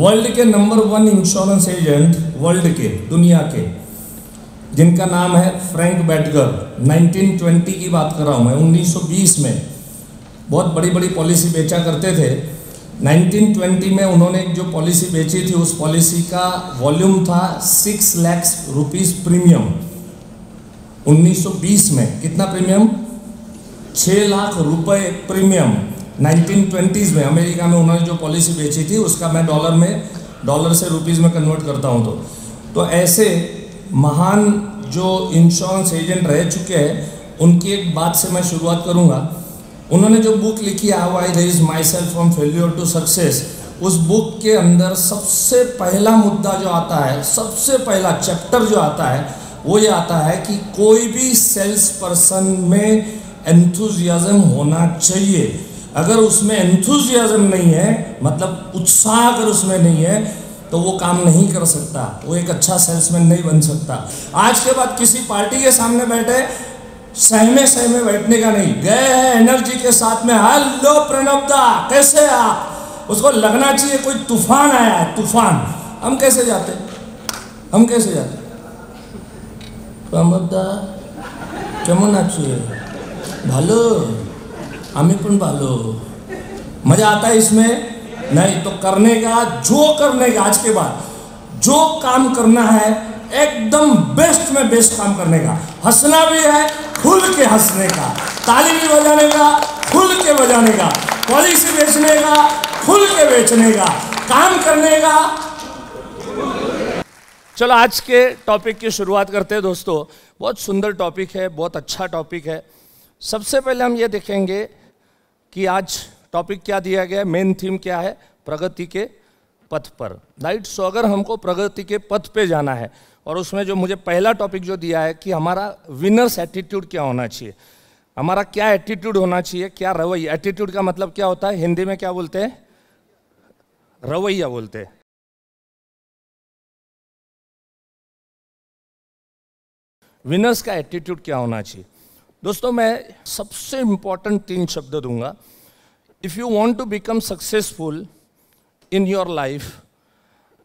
World के number one insurance agent world के दुनिया के जिनका नाम है फ्रैंक बैटगर 1920 की बात कर रहा हूँ मैं 1920 में बहुत बड़ी बड़ी पॉलिसी बेचा करते थे 1920 में उन्होंने जो पॉलिसी बेची थी उस पॉलिसी का वॉल्यूम था सिक्स लैक्स रुपीस प्रीमियम 1920 में कितना प्रीमियम छः लाख रुपए प्रीमियम 1920s में अमेरिका में उन्होंने जो पॉलिसी बेची थी उसका मैं डॉलर में डॉलर से रुपीज़ में कन्वर्ट करता हूँ तो तो ऐसे महान जो इंश्योरेंस एजेंट रह चुके हैं उनकी एक बात से मैं शुरुआत करूँगा उन्होंने जो बुक लिखी है how I raise myself from failure to success उस बुक के अंदर सबसे पहला मुद्दा जो आता है सबसे पहला चैप्टर जो आता है वो ये आता है कि कोई भी सेल्स पर्सन में एंथुजियाज़म होना चाहिए अगर उसमें एंथुजियाजम नहीं है मतलब उत्साह अगर उसमें नहीं है तो वो काम नहीं कर सकता वो एक अच्छा सेल्समैन नहीं बन सकता आज के बाद किसी पार्टी के सामने बैठे सहमे सहमे बैठने का नहीं गए हैं एनर्जी के साथ में हेलो प्रणब दा कैसे आप उसको लगना चाहिए कोई तूफान आया है तूफान हम कैसे जाते हम कैसे जाते प्रणब दा चमन चाहिए भलो हमें पण पाहलो मजा आता है इसमें नहीं तो करने का जो करने का आज के बाद जो काम करना है एकदम बेस्ट में बेस्ट काम करने का हंसना भी है खुल के हंसने का ताली भी बजाने का खुल के बजाने का पॉलिसी बेचने का खुल के बेचने का काम करने का चलो आज के टॉपिक की शुरुआत करते हैं दोस्तों बहुत सुंदर टॉपिक है बहुत अच्छा टॉपिक है सबसे पहले हम ये देखेंगे कि आज टॉपिक क्या दिया गया है मेन थीम क्या है प्रगति के पथ पर राइट सो अगर हमको प्रगति के पथ पे जाना है और उसमें जो मुझे पहला टॉपिक जो दिया है कि हमारा विनर्स एटीट्यूड क्या होना चाहिए हमारा क्या एटीट्यूड होना चाहिए क्या रवैया एटीट्यूड का मतलब क्या होता है हिंदी में क्या बोलते हैं रवैया बोलते हैं विनर्स का एटीट्यूड क्या होना चाहिए दोस्तों मैं सबसे इम्पॉर्टेंट तीन शब्द दूंगा if you want to become successful in your life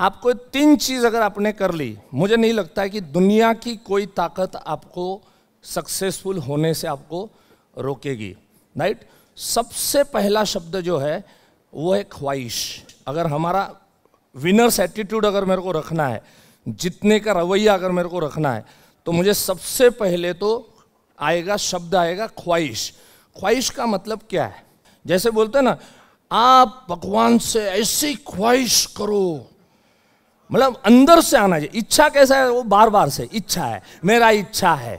आपको तीन चीज़ अगर आपने कर ली मुझे नहीं लगता है कि दुनिया की कोई ताकत आपको सक्सेसफुल होने से आपको रोकेगी राइट सबसे पहला शब्द जो है वो है ख्वाहिश अगर हमारा विनर्स एटीट्यूड अगर मेरे को रखना है जितने का रवैया अगर मेरे को रखना है तो मुझे सबसे पहले तो आएगा शब्द आएगा ख्वाहिश ख्वाहिश का मतलब क्या है जैसे बोलते ना आप भगवान से ऐसी ख्वाहिश करो मतलब अंदर से आना चाहिए इच्छा कैसा है वो बार बार से इच्छा है मेरा इच्छा है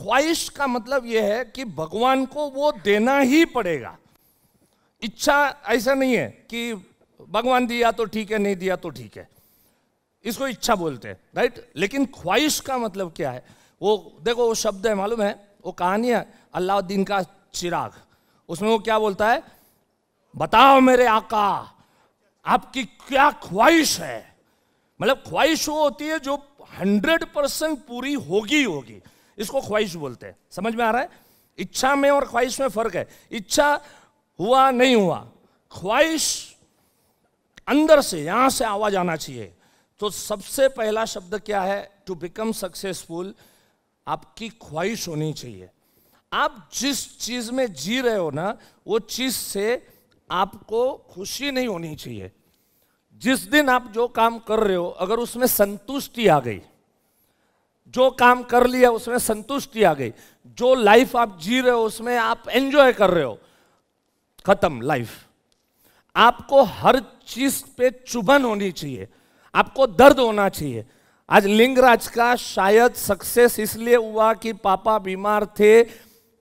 ख्वाहिश का मतलब यह है कि भगवान को वो देना ही पड़ेगा इच्छा ऐसा नहीं है कि भगवान दिया तो ठीक है नहीं दिया तो ठीक है इसको इच्छा बोलते हैं राइट लेकिन ख्वाहिश का मतलब क्या है वो देखो वो शब्द है मालूम है वो कहानी है अल्लाहद्दीन का चिराग उसमें वो क्या बोलता है बताओ मेरे आका आपकी क्या ख्वाहिश है मतलब ख्वाहिश वो होती है जो हंड्रेड परसेंट पूरी होगी होगी इसको ख्वाहिश बोलते हैं समझ में आ रहा है इच्छा में और ख्वाहिश में फर्क है इच्छा हुआ नहीं हुआ ख्वाहिश अंदर से यहां से आवाज आना चाहिए तो सबसे पहला शब्द क्या है टू बिकम सक्सेसफुल आपकी ख्वाहिश होनी चाहिए आप जिस चीज में जी रहे हो ना वो चीज से आपको खुशी नहीं होनी चाहिए जिस दिन आप जो काम कर रहे हो अगर उसमें संतुष्टि आ गई जो काम कर लिया उसमें संतुष्टि आ गई जो लाइफ आप जी रहे हो उसमें आप एंजॉय कर रहे हो खत्म लाइफ आपको हर चीज पे चुभन होनी चाहिए आपको दर्द होना चाहिए आज लिंगराज का शायद सक्सेस इसलिए हुआ कि पापा बीमार थे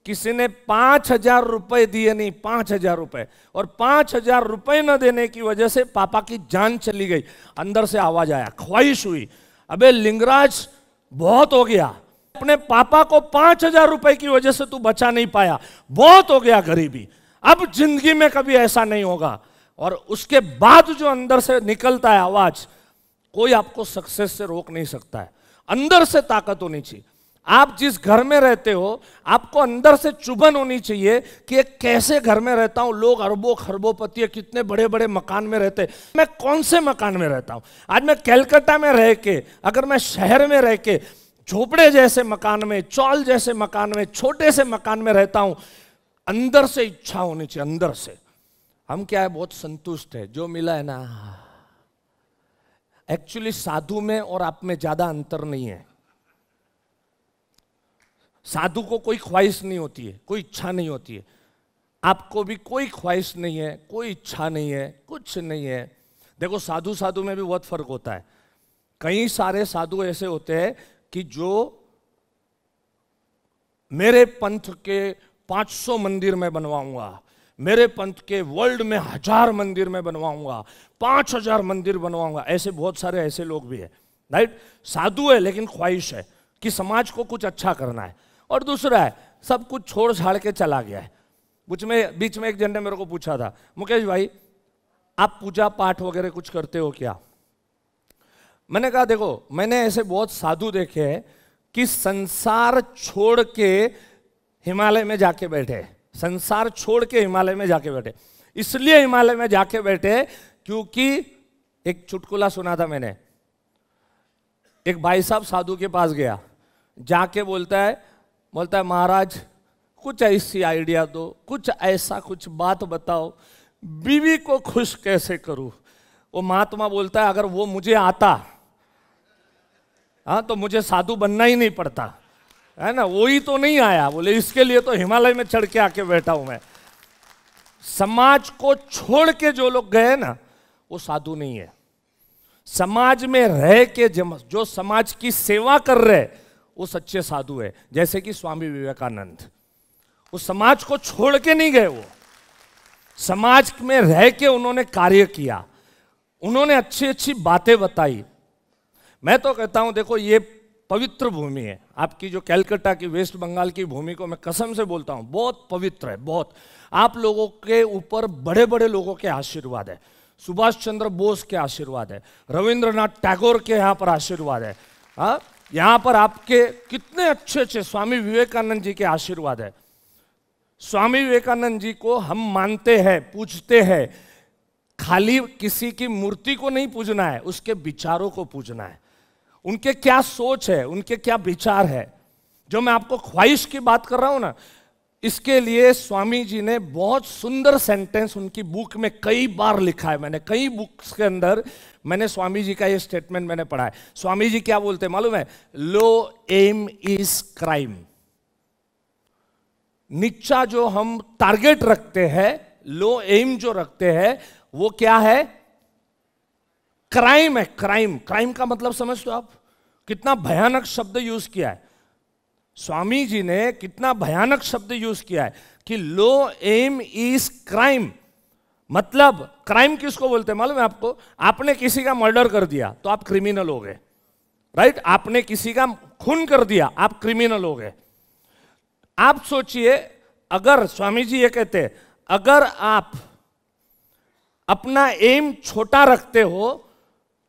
किसी ने पांच हजार रुपए दिए नहीं पांच हजार रुपए और पांच हजार रुपए न देने की वजह से पापा की जान चली गई अंदर से आवाज आया ख्वाहिश हुई अबे लिंगराज बहुत हो गया अपने पापा को पांच हजार रुपए की वजह से तू बचा नहीं पाया बहुत हो गया गरीबी अब जिंदगी में कभी ऐसा नहीं होगा और उसके बाद जो अंदर से निकलता है आवाज़ कोई आपको सक्सेस से रोक नहीं सकता है अंदर से ताकत होनी चाहिए आप जिस घर में रहते हो आपको अंदर से चुभन होनी चाहिए कि एक कैसे घर में रहता हूं लोग अरबों पति कितने बड़े बड़े मकान में रहते मैं कौन से मकान में रहता हूं आज मैं कैलकटा में रह के अगर मैं शहर में रह के झोपड़े जैसे मकान में चौल जैसे मकान में छोटे से मकान में रहता हूं अंदर से इच्छा होनी चाहिए अंदर से हम क्या है बहुत संतुष्ट है जो मिला है ना एक्चुअली साधु में और आप में ज्यादा अंतर नहीं है साधु को कोई ख्वाहिश नहीं होती है कोई इच्छा नहीं होती है आपको भी कोई ख्वाहिश नहीं है कोई इच्छा नहीं है कुछ नहीं है देखो साधु साधु में भी बहुत फर्क होता है कई सारे साधु ऐसे होते हैं कि जो मेरे पंथ के 500 मंदिर में बनवाऊंगा मेरे पंथ के वर्ल्ड में हजार मंदिर में बनवाऊंगा पांच हजार मंदिर बनवाऊंगा ऐसे बहुत सारे ऐसे लोग भी हैं राइट साधु है लेकिन ख्वाहिश है कि समाज को कुछ अच्छा करना है और दूसरा है सब कुछ छोड़ छाड़ के चला गया है बीच में बीच में एक जन ने मेरे को पूछा था मुकेश भाई आप पूजा पाठ वगैरह कुछ करते हो क्या मैंने कहा देखो मैंने ऐसे बहुत साधु देखे हैं कि संसार छोड़ के हिमालय में जाके बैठे हैं संसार छोड़ के हिमालय में जाके बैठे इसलिए हिमालय में जाके बैठे क्योंकि एक चुटकुला सुना था मैंने एक भाई साहब साधु के पास गया जाके बोलता है बोलता है महाराज कुछ ऐसी आइडिया दो कुछ ऐसा कुछ बात बताओ बीवी को खुश कैसे करूं वो महात्मा बोलता है अगर वो मुझे आता हाँ तो मुझे साधु बनना ही नहीं पड़ता है ना वो ही तो नहीं आया बोले इसके लिए तो हिमालय में चढ़ के आके बैठा हूं मैं समाज को छोड़ के जो लोग गए ना वो साधु नहीं है समाज में रह के जो समाज की सेवा कर रहे वो सच्चे साधु है जैसे कि स्वामी विवेकानंद वो समाज को छोड़ के नहीं गए वो समाज में रह के उन्होंने कार्य किया उन्होंने अच्छी अच्छी बातें बताई मैं तो कहता हूं देखो ये पवित्र भूमि है आपकी जो कैलकटा की वेस्ट बंगाल की भूमि को मैं कसम से बोलता हूँ बहुत पवित्र है बहुत आप लोगों के ऊपर बड़े बड़े लोगों के आशीर्वाद है सुभाष चंद्र बोस के आशीर्वाद है रविंद्रनाथ टैगोर के यहाँ पर आशीर्वाद है हाँ यहाँ पर आपके कितने अच्छे अच्छे स्वामी विवेकानंद जी के आशीर्वाद है स्वामी विवेकानंद जी को हम मानते हैं पूजते हैं खाली किसी की मूर्ति को नहीं पूजना है उसके विचारों को पूजना है उनके क्या सोच है उनके क्या विचार है जो मैं आपको ख्वाहिश की बात कर रहा हूं ना इसके लिए स्वामी जी ने बहुत सुंदर सेंटेंस उनकी बुक में कई बार लिखा है मैंने कई बुक्स के अंदर मैंने स्वामी जी का ये स्टेटमेंट मैंने पढ़ा है स्वामी जी क्या बोलते हैं मालूम है लो एम इज क्राइम निच्चा जो हम टारगेट रखते हैं लो एम जो रखते हैं वो क्या है क्राइम है क्राइम क्राइम का मतलब समझते हो आप कितना भयानक शब्द यूज किया है स्वामी जी ने कितना भयानक शब्द यूज किया है कि लो एम इज क्राइम मतलब क्राइम किसको बोलते हैं मालूम है आपको आपने किसी का मर्डर कर दिया तो आप क्रिमिनल हो गए राइट आपने किसी का खून कर दिया आप क्रिमिनल हो गए आप सोचिए अगर स्वामी जी ये कहते अगर आप अपना एम छोटा रखते हो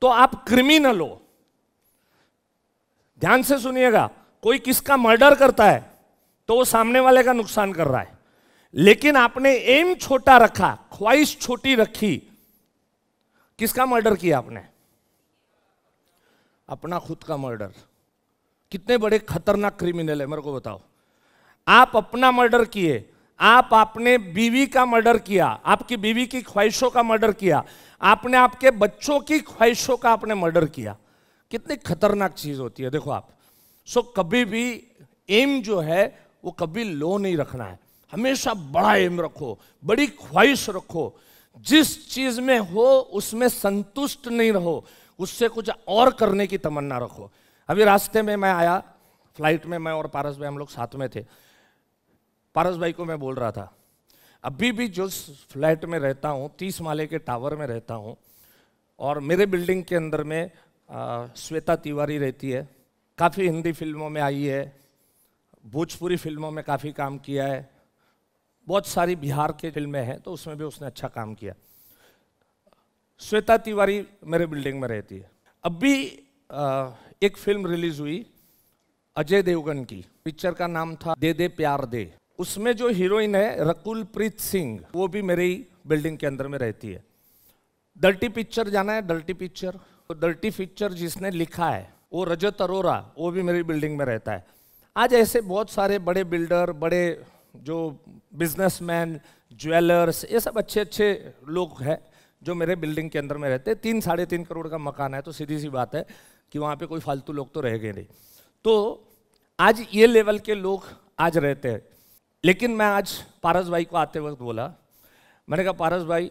तो आप क्रिमिनल हो ध्यान से सुनिएगा कोई किसका मर्डर करता है तो वो सामने वाले का नुकसान कर रहा है लेकिन आपने एम छोटा रखा ख्वाहिश छोटी रखी किसका मर्डर किया आपने अपना खुद का मर्डर कितने बड़े खतरनाक क्रिमिनल है मेरे को बताओ आप अपना मर्डर किए आप आपने बीवी का मर्डर किया आपकी बीवी की ख्वाहिशों का मर्डर किया आपने आपके बच्चों की ख्वाहिशों का आपने मर्डर किया कितनी खतरनाक चीज़ होती है देखो आप सो कभी भी एम जो है वो कभी लो नहीं रखना है हमेशा बड़ा एम रखो बड़ी ख्वाहिश रखो जिस चीज़ में हो उसमें संतुष्ट नहीं रहो उससे कुछ और करने की तमन्ना रखो अभी रास्ते में मैं आया फ्लाइट में मैं और पारस भाई हम लोग साथ में थे पारस भाई को मैं बोल रहा था अभी भी जो फ्लैट में रहता हूँ तीस माले के टावर में रहता हूँ और मेरे बिल्डिंग के अंदर में आ, श्वेता तिवारी रहती है काफ़ी हिंदी फिल्मों में आई है भोजपुरी फिल्मों में काफ़ी काम किया है बहुत सारी बिहार के फिल्में हैं तो उसमें भी उसने अच्छा काम किया श्वेता तिवारी मेरे बिल्डिंग में रहती है अभी आ, एक फिल्म रिलीज़ हुई अजय देवगन की पिक्चर का नाम था दे दे प्यार दे उसमें जो हीरोइन है रकुल प्रीत सिंह वो भी मेरी बिल्डिंग के अंदर में रहती है डल्टी पिक्चर जाना है डल्टी पिक्चर तो डल्टी पिक्चर जिसने लिखा है वो रजत अरोरा वो भी मेरी बिल्डिंग में रहता है आज ऐसे बहुत सारे बड़े बिल्डर बड़े जो बिजनेसमैन ज्वेलर्स ये सब अच्छे अच्छे लोग हैं जो मेरे बिल्डिंग के अंदर में रहते हैं तीन साढ़े तीन करोड़ का मकान है तो सीधी सी बात है कि वहाँ पे कोई फालतू लोग तो रह गए नहीं तो आज ये लेवल के लोग आज रहते हैं लेकिन मैं आज पारस भाई को आते वक्त बोला मैंने कहा पारस भाई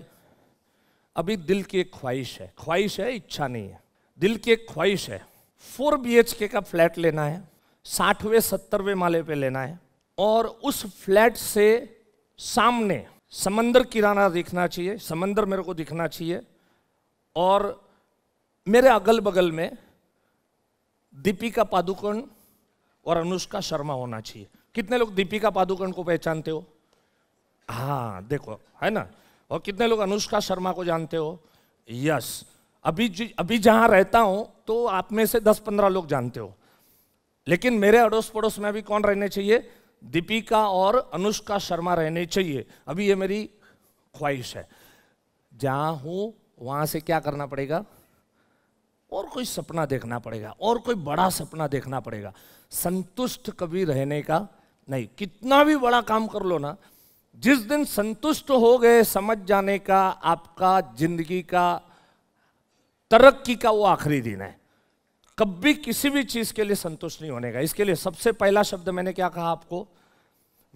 अभी दिल की एक ख्वाहिश है ख्वाहिश है इच्छा नहीं है दिल की एक ख्वाहिश है फोर बी का फ्लैट लेना है साठवें सत्तरवें माले पे लेना है और उस फ्लैट से सामने समंदर किराना दिखना चाहिए समंदर मेरे को दिखना चाहिए और मेरे अगल बगल में दीपिका पादुकोण और अनुष्का शर्मा होना चाहिए कितने लोग दीपिका पादुकण को पहचानते हो हाँ देखो है ना और कितने लोग अनुष्का शर्मा को जानते हो यस अभी अभी जहाँ रहता हूँ तो आप में से दस पंद्रह लोग जानते हो लेकिन मेरे अड़ोस पड़ोस में अभी कौन रहने चाहिए दीपिका और अनुष्का शर्मा रहने चाहिए अभी ये मेरी ख्वाहिश है जहाँ हूँ वहाँ से क्या करना पड़ेगा और कोई सपना देखना पड़ेगा और कोई बड़ा सपना देखना पड़ेगा संतुष्ट कभी रहने का नहीं कितना भी बड़ा काम कर लो ना जिस दिन संतुष्ट हो गए समझ जाने का आपका जिंदगी का तरक्की का वो आखिरी दिन है कभी किसी भी चीज के लिए संतुष्ट नहीं होने का इसके लिए सबसे पहला शब्द मैंने क्या कहा आपको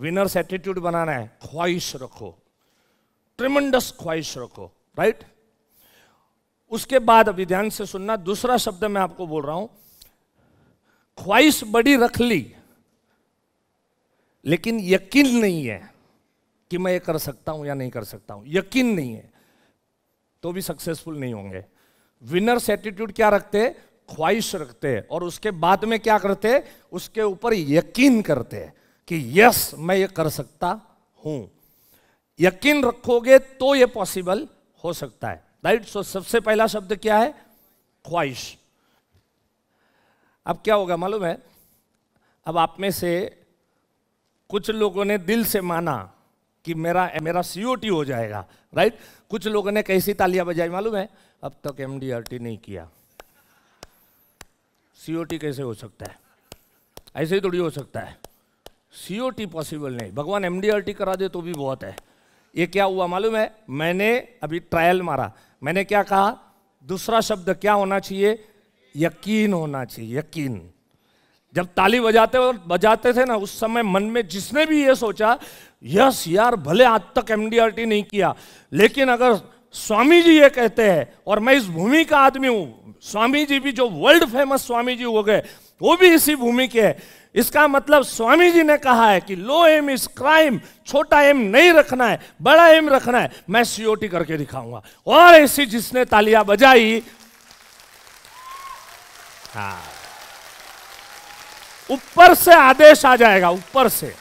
विनर्स एटीट्यूड बनाना है ख्वाहिश रखो ट्रिमंडस ख्वाहिश रखो राइट उसके बाद अभी ध्यान से सुनना दूसरा शब्द मैं आपको बोल रहा हूं ख्वाहिश बड़ी रख ली लेकिन यकीन नहीं है कि मैं ये कर सकता हूं या नहीं कर सकता हूं यकीन नहीं है तो भी सक्सेसफुल नहीं होंगे विनर्स एटीट्यूड क्या रखते ख्वाहिश रखते और उसके बाद में क्या करते उसके ऊपर यकीन करते कि यस मैं ये कर सकता हूं यकीन रखोगे तो ये पॉसिबल हो सकता है राइट सो सबसे पहला शब्द क्या है ख्वाहिश अब क्या होगा मालूम है अब आप में से कुछ लोगों ने दिल से माना कि मेरा मेरा सीओटी हो जाएगा राइट कुछ लोगों ने कैसी तालियां बजाई मालूम है अब तक एम नहीं किया सीओटी कैसे हो सकता है ऐसे ही थोड़ी हो सकता है सीओटी पॉसिबल नहीं भगवान एम करा दे तो भी बहुत है ये क्या हुआ मालूम है मैंने अभी ट्रायल मारा मैंने क्या कहा दूसरा शब्द क्या होना चाहिए यकीन होना चाहिए यकीन जब ताली बजाते बजाते थे ना उस समय मन में जिसने भी ये सोचा यस यार भले आज तक एम नहीं किया लेकिन अगर स्वामी जी ये कहते हैं और मैं इस भूमि का आदमी हूं स्वामी जी भी जो वर्ल्ड फेमस स्वामी जी हो गए वो भी इसी भूमि के है इसका मतलब स्वामी जी ने कहा है कि लो एम इज क्राइम छोटा एम नहीं रखना है बड़ा एम रखना है मैं सीओटी करके दिखाऊंगा और ऐसी जिसने तालियां बजाई हाँ ऊपर से आदेश आ जाएगा ऊपर से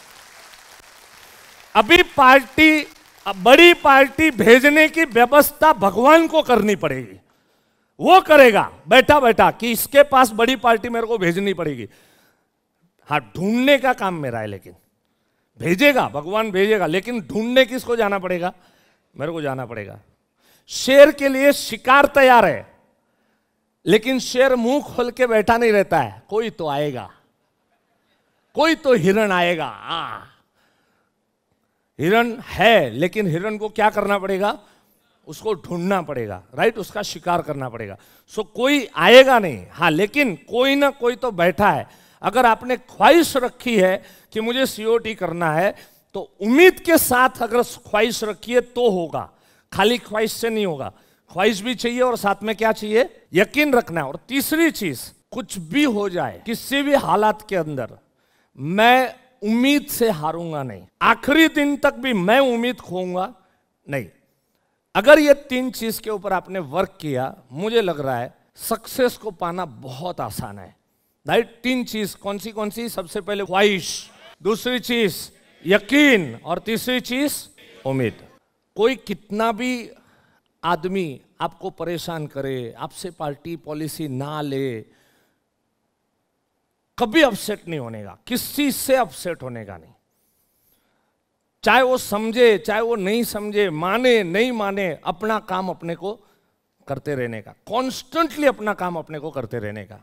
अभी पार्टी बड़ी पार्टी भेजने की व्यवस्था भगवान को करनी पड़ेगी वो करेगा बैठा बैठा कि इसके पास बड़ी पार्टी मेरे को भेजनी पड़ेगी हाँ ढूंढने का काम मेरा है लेकिन भेजेगा भगवान भेजेगा लेकिन ढूंढने किसको जाना पड़ेगा मेरे को जाना पड़ेगा शेर के लिए शिकार तैयार है लेकिन शेर मुंह खोल के बैठा नहीं रहता है कोई तो आएगा कोई तो हिरण आएगा हाँ। हिरण है लेकिन हिरण को क्या करना पड़ेगा उसको ढूंढना पड़ेगा राइट उसका शिकार करना पड़ेगा सो कोई आएगा नहीं हाँ लेकिन कोई ना कोई तो बैठा है अगर आपने ख्वाहिश रखी है कि मुझे सीओटी करना है तो उम्मीद के साथ अगर ख्वाहिश रखिए तो होगा खाली ख्वाहिश से नहीं होगा ख्वाहिश भी चाहिए और साथ में क्या चाहिए यकीन रखना और तीसरी चीज कुछ भी हो जाए किसी भी हालात के अंदर मैं उम्मीद से हारूंगा नहीं आखिरी दिन तक भी मैं उम्मीद खोऊंगा नहीं अगर ये तीन चीज के ऊपर आपने वर्क किया मुझे लग रहा है सक्सेस को पाना बहुत आसान है राइट तीन चीज कौन सी कौन सी सबसे पहले ख्वाहिश दूसरी चीज यकीन और तीसरी चीज उम्मीद कोई कितना भी आदमी आपको परेशान करे आपसे पार्टी पॉलिसी ना ले कभी अपसेट नहीं होने का किसी से अपसेट होने का नहीं चाहे वो समझे चाहे वो नहीं समझे माने नहीं माने अपना काम अपने को करते रहने का कॉन्स्टेंटली अपना काम अपने को करते रहने का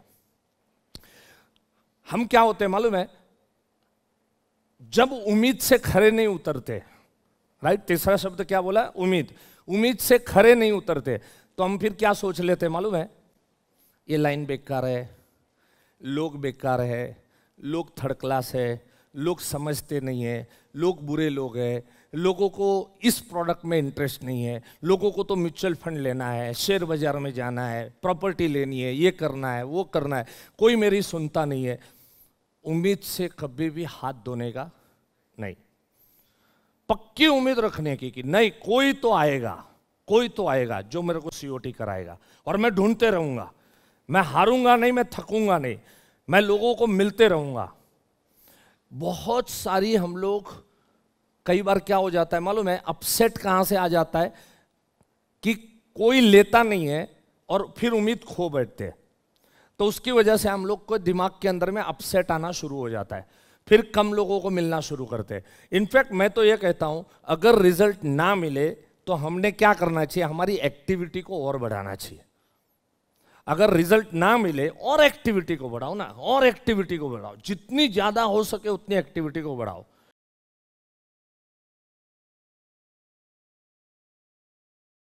हम क्या होते हैं मालूम है जब उम्मीद से खरे नहीं उतरते राइट तीसरा शब्द क्या बोला उम्मीद उम्मीद से खरे नहीं उतरते तो हम फिर क्या सोच लेते मालूम है ये लाइन बेकार है लोग बेकार है लोग थर्ड क्लास है लोग समझते नहीं है लोग बुरे लोग हैं लोगों को इस प्रोडक्ट में इंटरेस्ट नहीं है लोगों को तो म्यूचुअल फंड लेना है शेयर बाज़ार में जाना है प्रॉपर्टी लेनी है ये करना है वो करना है कोई मेरी सुनता नहीं है उम्मीद से कभी भी हाथ धोने का नहीं पक्की उम्मीद रखने की कि नहीं कोई तो आएगा कोई तो आएगा जो मेरे को सीओटी कराएगा और मैं ढूंढते रहूंगा मैं हारूंगा नहीं मैं थकूंगा नहीं मैं लोगों को मिलते रहूंगा बहुत सारी हम लोग कई बार क्या हो जाता है मालूम है अपसेट कहाँ से आ जाता है कि कोई लेता नहीं है और फिर उम्मीद खो बैठते हैं तो उसकी वजह से हम लोग को दिमाग के अंदर में अपसेट आना शुरू हो जाता है फिर कम लोगों को मिलना शुरू करते हैं इनफैक्ट मैं तो ये कहता हूँ अगर रिजल्ट ना मिले तो हमने क्या करना चाहिए हमारी एक्टिविटी को और बढ़ाना चाहिए अगर रिजल्ट ना मिले और एक्टिविटी को बढ़ाओ ना और एक्टिविटी को बढ़ाओ जितनी ज़्यादा हो सके उतनी एक्टिविटी को बढ़ाओ